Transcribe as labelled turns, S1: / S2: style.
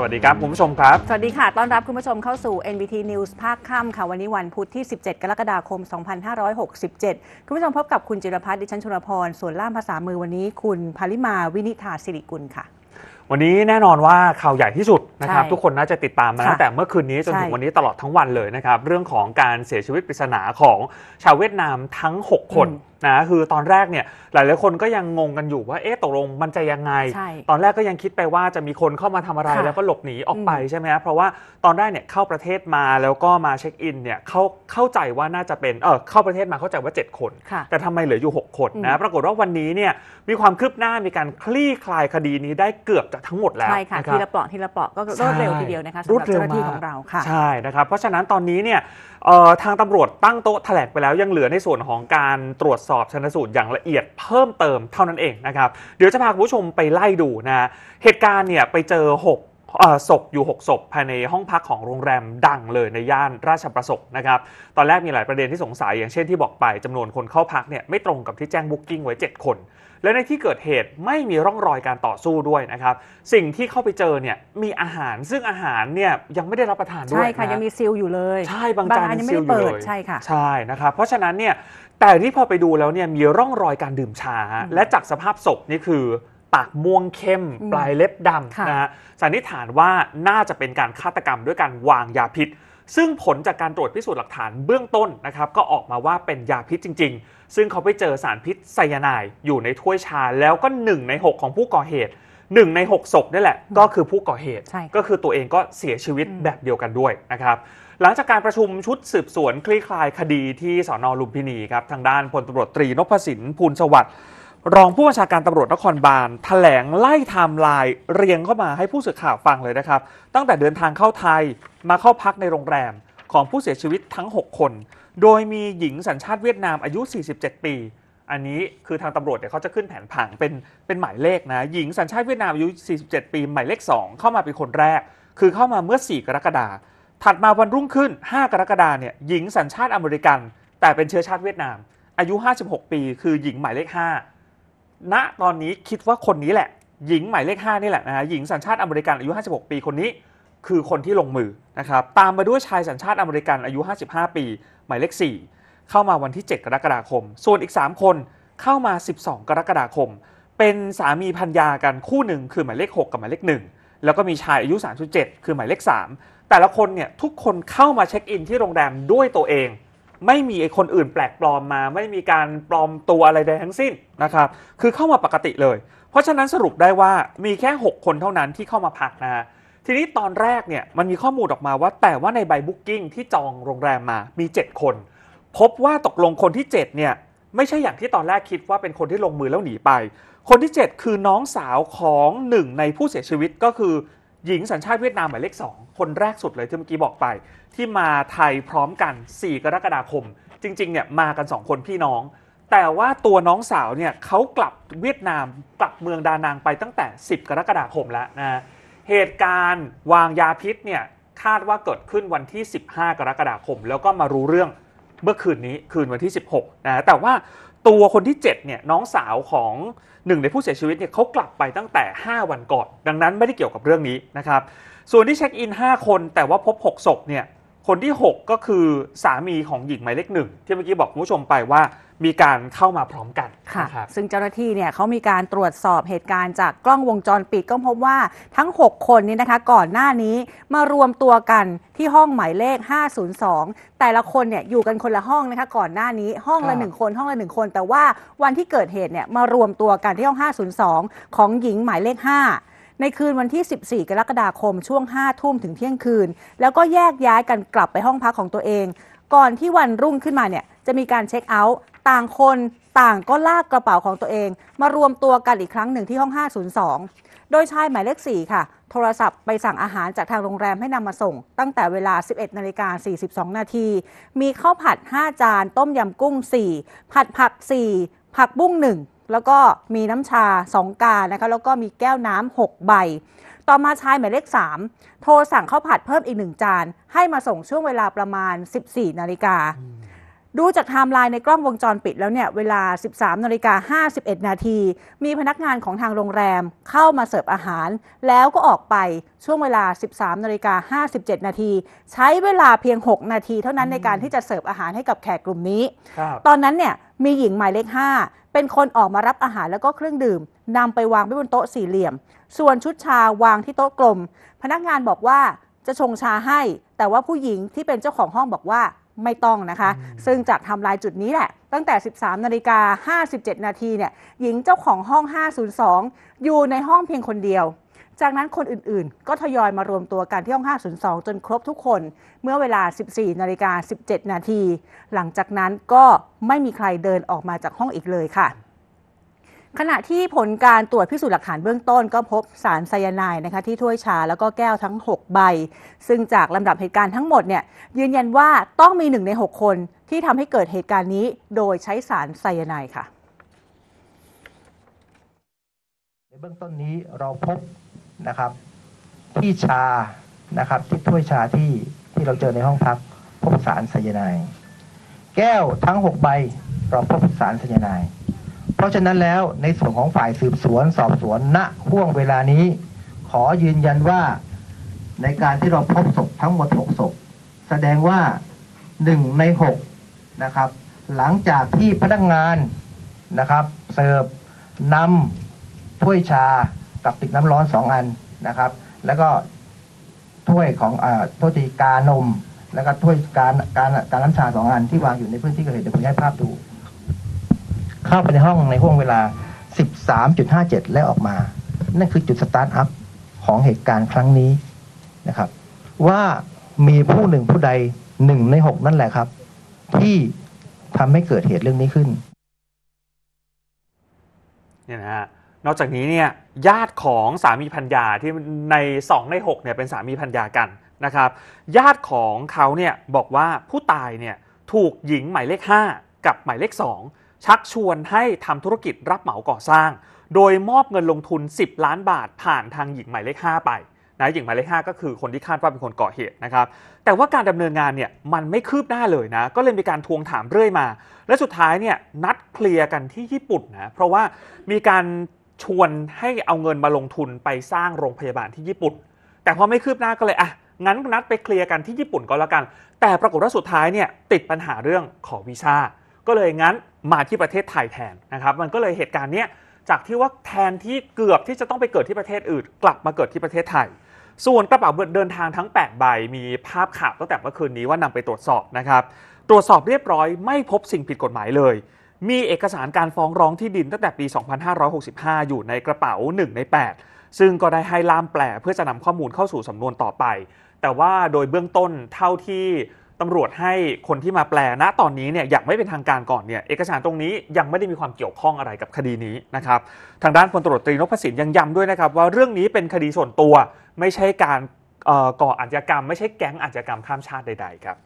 S1: สวัสดีครับคุณผู้ชมครับ ส
S2: วัสดีค่ะต้อนรับคุณผู้ชมเข้าสู่ NBT News ภาคค่ำค่ะวันนี้วันพุธที่ 17 กรกฎาคม 2567 คุณผู้ชมพบกับคุณจิรพัฒน์ดิฉันชุรพรส่วนล่ามภาษามือวันนี้คุณภาริมาวินิธาสิริกุลค่ะ
S1: วันนี้แน่นอนว่าข่าวใหญ่ที่สุดนะครับ ทุกคนน่าจะติดตามมาตั้งแต่เมื่อคืนนี้จนถึงวันนี้ตลอดทั้งวันเลยนะครับเรื่องของการเสียชีวิตปริศนาของชาวเวียดนามทั้ง 6 คนนะคือตอนแรกเนี่ยหลายหลายคนก็ยังงงกันอยู่ว่าเอ๊ะตกลงมันจะยังไงตอนแรกก็ยังคิดไปว่าจะมีคนเข้ามาทำอะไร แล้วก็หลบหนีออกไปใช่ไหมเพราะว่าตอนแรกเนี่ยเข้าประเทศมาแล้วก็มาเช็คอินเนี่ยเขาเข้าใจว่าน่าจะเป็นเออเข้าประเทศมาเข้าใจว่า 7 คนแต่ทำไมเหลืออยู่ 6 คนนะปรากฏว่าวันนี้เนี่ยมีความคืบหน้ามีการคลี่คลายคดีนี้ได้เกือบจะทั้งหมดแล้วใช่ค่ะทีละเปา
S2: ะทีละเปาะก็รวดเร็วทีเดียวนะคะสำหรับเจ้าหน้าที่ของเราค่ะใช
S1: ่นะครับเพราะฉะนั้นตอนนี้เนี่ยทางตำรวจตั้งโต๊ะแถลงไปแล้วยังเหลือในส่วนของการตรวจสอบชนสูตรอย่างละเอียดเพิ่มเติมเท่านั้นเองนะครับ เดี๋ยวจะพาคุณผู้ชมไปไล่ดูนะเหตุการณ์เนี่ยไปเจอ6ศพอยู่6ศพภายในห้องพักของโรงแรมดังเลยในย่านราชประสงค์นะครับ ตอนแรกมีหลายประเด็นที่สงสัยอย่างเช่นที่บอกไปจำนวนคนเข้าพักเนี่ยไม่ตรงกับที่แจ้งบุ๊กกิ้งไว้ 7 คน และในที่เกิดเหตุไม่มีร่องรอยการต่อสู้ด้วยนะครับ สิ่งที่เข้าไปเจอเนี่ยมีอาหารซึ่งอาหารเนี่ยยังไม่ได้รับประทานด้วยใช่ค่ะยังมี
S2: ซีลอยู่เลยใช่บางจานยังไม่ได้เปิดใช่ค
S1: ่ะ ใช่นะครับเพราะฉะนั้นเนี่ยแต่ที่พอไปดูแล้วเนี่ยมีร่องรอยการดื่มชา และจากสภาพศพนี่คือปากม่วงเข้ม ปลายเล็บดำนะฮะสันนิษฐานว่าน่าจะเป็นการฆาตกรรมด้วยการวางยาพิษ ซึ่งผลจากการตรวจพิสูจน์หลักฐานเบื้องต้นนะครับ ก็ออกมาว่าเป็นยาพิษจริง ๆ ซึ่งเขาไปเจอสารพิษไซยาไนด์อยู่ในถ้วยชาแล้วก็หนึ่งใน 6 ของผู้ก่อเหตุหนึ่งในหกศพนี่แหละก็คือผู้ก่อเหตุ ก็คือตัวเองก็เสียชีวิตแบบเดียวกันด้วยนะครับ หลังจากการประชุมชุดสืบสวนคลี่คลายคดีที่สอนอลุมพินีครับ ทางด้านพลตารวจตรีนพสินภูลสวัสดิ์รองผู้บัญชาการตำรวจนครบาลแถลงไล่ไทม์ไลน์เรียงเข้ามาให้ผู้สื่อข่าวฟังเลยนะครับ ตั้งแต่เดินทางเข้าไทยมาเข้าพักในโรงแรมของผู้เสียชีวิตทั้ง 6 คน โดยมีหญิงสัญชาติเวียดนามอายุ 47 ปีอันนี้คือทางตำรวจเนี่ยเขาจะขึ้นแผนผังเป็นเป็นหมายเลขนะ หญิงสัญชาติเวียดนามอายุ 47 ปี หมายเลข 2 เข้ามาเป็นคนแรก คือเข้ามาเมื่อ 4 กรกฎาคมถัดมาวันรุ่งขึ้น 5 กรกฎาเนี่ยหญิงสัญชาติอเมริกัน แต่เป็นเชื้อชาติเวียดนาม อายุ 56 ปี คือหญิงหมายเลข 5 ณตอนนี้คิดว่าคนนี้แหละหญิงหมายเลข5นี่แหละนะะหญิงสัญชาติอเมริกันอายุ 56 ปีคนนี้คือคนที่ลงมือนะครับตามมาด้วยชายสัญชาติอเมริกันอายุ 55 ปี หมายเลข4เข้ามาวันที่ 7 กรกฎาคม ส่วนอีก 3 คนเข้ามา 12 กรกฎาคม เป็นสามีพันยากันคู่หนึ่งคือหมายเลข 6 กับ หมายเลข 1 แล้วก็มีชายอายุ 37 คือหมายเลข 3 แต่ละคนเนี่ยทุกคนเข้ามาเช็คอินที่โรงแรมด้วยตัวเอง ไม่มีคนอื่นแปลกปลอมมา ไม่มีการปลอมตัวอะไรใดทั้งสิ้นนะครับ คือเข้ามาปกติเลย เพราะฉะนั้นสรุปได้ว่ามีแค่ 6 คนเท่านั้นที่เข้ามาพักนะทีนี้ตอนแรกเนี่ยมันมีข้อมูลออกมาว่าแต่ว่าในใบบุ๊กิ้งที่จองโรงแรมมามี 7 คนพบว่าตกลงคนที่7เนี่ยไม่ใช่อย่างที่ตอนแรกคิดว่าเป็นคนที่ลงมือแล้วหนีไป คนที่ 7 คือน้องสาวของหนึ่งในผู้เสียชีวิตก็คือ หญิงสัญชาติเวียดนามหมายเลข2คนแรกสุดเลยที่เมื่อกี้บอกไป ที่มาไทยพร้อมกัน 4 กรกฎาคม จริงๆเนี่ยมากัน 2 คนพี่น้อง แต่ว่าตัวน้องสาวเนี่ยเขากลับเวียดนามกลับเมืองดานางไปตั้งแต่ 10 กรกฎาคมแล้วนะเหตุการณ์วางยาพิษเนี่ยคาดว่าเกิดขึ้นวันที่ 15 กรกฎาคม แล้วก็มารู้เรื่องเมื่อคืนนี้คืนวันที่ 16 นะ แต่ว่าตัวคนที่7เนี่ยน้องสาวของหนึ่งในผู้เสียชีวิตเนี่ยเขากลับไปตั้งแต่ 5 วันก่อน ดังนั้นไม่ได้เกี่ยวกับเรื่องนี้นะครับส่วนที่เช็คอิน 5 คนแต่ว่าพบ 6 ศพเนี่ยคนที่ 6 ก็คือสามีของหญิงหมายเลขหนึ่งที่เมื่อกี้บอกคุณผู้ชมไปว่ามีการเข้ามาพร้อมกัน ค่ะะค
S2: ซึ่งเจ้าหน้าที่เนี่ยเขามีการตรวจสอบเหตุการณ์จากกล้องวงจรปิดก็พบว่าทั้ง 6 คนนี้นะคะก่อนหน้านี้มารวมตัวกันที่ห้องหมายเลข 502 แต่ละคนเนี่ยอยู่กันคนละห้องนะคะ ก่อนหน้านี้ห้องละ1คนห้องละ 1 คน แต่ว่าวันที่เกิดเหตุเนี่ยมารวมตัวกันที่ห้อง 502 ของหญิงหมายเลข 5 ในคืนวันที่ 14 กรกฎาคมช่วง5ทุ่มถึงเที่ยงคืน แล้วก็แยกย้ายกันกลับไปห้องพักของตัวเอง ก่อนที่วันรุ่งขึ้นมาเนี่ยจะมีการเช็คเอาท์ต่างคนต่างก็ลากกระเป๋าของตัวเองมารวมตัวกันอีกครั้งหนึ่งที่ห้อง 502 โดยชายหมายเลข 4 ค่ะ โทรศัพท์ไปสั่งอาหารจากทางโรงแรมให้นำมาส่ง ตั้งแต่เวลา 11 นาฬิกา 42 นาที มีข้าวผัด 5 จาน ต้มยำกุ้ง 4 ผัดผัก 4 ผักบุ้ง 1 แล้วก็มีน้ำชา 2 กานะคะ แล้วก็มีแก้วน้ำ 6 ใบ ต่อมาชายหมายเลข 3 โทรสั่งข้าวผัดเพิ่มอีก 1 จานให้มาส่งช่วงเวลาประมาณ 14 นาฬิกาดูจากไทม์ไลน์ในกล้องวงจรปิดแล้วเนี่ยเวลา 13นาฬิกา51นาทีมีพนักงานของทางโรงแรมเข้ามาเสิร์ฟอาหาร แล้วก็ออกไปช่วงเวลา 13นาฬิกา57นาทีใช้เวลาเพียง 6 นาทีเท่านั้นในการที่จะเสิร์ฟอาหารให้กับแขกกลุ่มนี้ ตอนนั้นเนี่ยมีหญิงหมายเลข 5 เป็นคนออกมารับอาหารแล้วก็เครื่องดื่มนำไปวางไว้บนโต๊ะสี่เหลี่ยม ส่วนชุดชาวางที่โต๊ะกลม พนักงานบอกว่าจะชงชาให้ แต่ว่าผู้หญิงที่เป็นเจ้าของห้องบอกว่าไม่ต้องนะคะ ซึ่งจากทำลายจุดนี้แหละ ตั้งแต่ 13 นาฬิกา 57 นาทีเนี่ย หญิงเจ้าของห้อง 502 อยู่ในห้องเพียงคนเดียว จากนั้นคนอื่นๆ ก็ทยอยมารวมตัวกันที่ห้อง 502 จนครบทุกคน เมื่อเวลา 14 นาฬิกา 17 นาที หลังจากนั้นก็ไม่มีใครเดินออกมาจากห้องอีกเลยค่ะขณะที่ผลการตรวจพิสูจน์หลักฐานเบื้องต้นก็พบสารไซยาไนด์นะคะที่ถ้วยชาแล้วก็แก้วทั้ง6ใบ ซึ่งจากลำดับเหตุการณ์ทั้งหมดเนี่ยยืนยันว่าต้องมีหนึ่งใน 6 คนที่ทำให้เกิดเหตุการณ์นี้โดยใช้สารไซยาไนด์ค่ะ
S3: ในเบื้องต้นนี้เราพบนะครับที่ชานะครับที่ถ้วยชาที่ที่เราเจอในห้องพักพบสารไซยาไนด์แก้วทั้ง 6 ใบเราพบสารไซยาไนด์เพราะฉะนั้นแล้วในส่วนของฝ่ายสืบสวนสอบสวนณห่วงเวลานี้ ขอยืนยันว่าในการที่เราพบศพทั้งหมด 6 ศพแสดงว่า 1 ใน 6 นะครับ หลังจากที่พนักงานนะครับเสิร์ฟนำถ้วยชา กับติดน้ำร้อน 2 อันนะครับ แล้วก็ถ้วยของอโทวทีกานมแล้วก็ถ้วยการการการน้ำชาสองอันที่วางอยู่ในพื้นที่เกิดเหตุเดี๋ยวผมให้ภาพดูเข้าไปในห้องในห่วงเวลา 13.57 และออกมา นั่นคือจุดสตาร์ทอัพของเหตุการณ์ครั้งนี้นะครับว่ามีผู้หนึ่งผู้ใดหนึ่งในหกนั่นแหละครับ ที่ทำให้เกิดเหตุเรื่องนี้ขึ้น
S1: เนี่ยนะฮะนอกจากนี้เนี่ยญาติของสามีพันยาที่ใน 2 ใน 6เนี่ยเป็นสามีพันยากันนะครับ ญาติของเขาเนี่ยบอกว่าผู้ตายเนี่ยถูกหญิงหมายเลข 5 กับหมายเลข 2ชักชวนให้ทำธุรกิจรับเหมาก่อสร้าง โดยมอบเงินลงทุน 10 ล้านบาทผ่านทางหญิงหมายเลข 5 ไปนะหญิงหมายเลข 5 ก็คือคนที่คาดว่าเป็นคนก่อเหตุนะครับแต่ว่าการดำเนินงานเนี่ยมันไม่คืบหน้าเลยนะ ก็เลยมีการทวงถามเรื่อยมา และสุดท้ายเนี่ยนัดเคลียร์กันที่ญี่ปุ่นนะเพราะว่ามีการชวนให้เอาเงินมาลงทุนไปสร้างโรงพยาบาลที่ญี่ปุ่นแต่พอไม่คืบหน้าก็เลยอ่ะงั้นนัดไปเคลียร์กันที่ญี่ปุ่นก็แล้วกัน แต่ปรากฏว่าสุดท้ายเนี่ยติดปัญหาเรื่องขอวีซ่าก็เลยงั้นมาที่ประเทศไทยแทนนะครับ มันก็เลยเหตุการณ์เนี้ย จากที่ว่าแทนที่เกือบที่จะต้องไปเกิดที่ประเทศอื่นกลับมาเกิดที่ประเทศไทย ส่วนกระเป๋าเดินทางทั้ง 8 ใบมีภาพข่าวตั้งแต่เมื่อคืนนี้ว่านำไปตรวจสอบนะครับตรวจสอบเรียบร้อยไม่พบสิ่งผิดกฎหมายเลย มีเอกสารการฟ้องร้องที่ดินตั้งแต่ปี 2565 อยู่ในกระเป๋า1ใน8 ซึ่งก็ได้ให้ล่ามแปล เพื่อจะนำข้อมูลเข้าสู่สำนวนต่อไป แต่ว่าโดยเบื้องต้นเท่าที่ตำรวจให้คนที่มาแปลณตอนนี้เนี่ยอยางไม่เป็นทางการก่อนเนี่ยเอกสารตรงนี้ยังไม่ได้มีความเกี่ยวข้องอะไรกับคดีนี้นะครับทางด้านพลตรวจตรีนพสินยังย้ำด้วยนะครับว่าเรื่องนี้เป็นคดีส่วนตัวไม่ใช่การก่ออาชญากรรม ไม่ใช่แก๊งอาชญากรรมข้ามชาติใดๆครับ